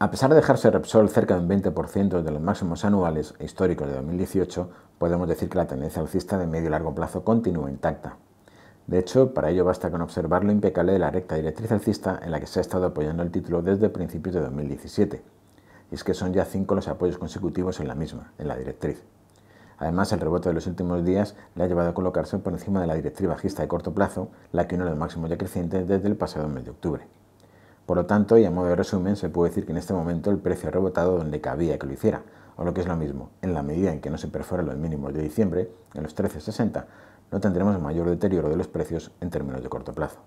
A pesar de dejarse Repsol cerca de un 20% de los máximos anuales e históricos de 2018, podemos decir que la tendencia alcista de medio y largo plazo continúa intacta. De hecho, para ello basta con observar lo impecable de la recta directriz alcista en la que se ha estado apoyando el título desde principios de 2017. Y es que son ya cinco los apoyos consecutivos en la misma, en la directriz. Además, el rebote de los últimos días le ha llevado a colocarse por encima de la directriz bajista de corto plazo, la que uno de los máximos decrecientes desde el pasado mes de octubre. Por lo tanto, y a modo de resumen, se puede decir que en este momento el precio ha rebotado donde cabía que lo hiciera, o lo que es lo mismo, en la medida en que no se perforan los mínimos de diciembre, en los 13,60, no tendremos mayor deterioro de los precios en términos de corto plazo.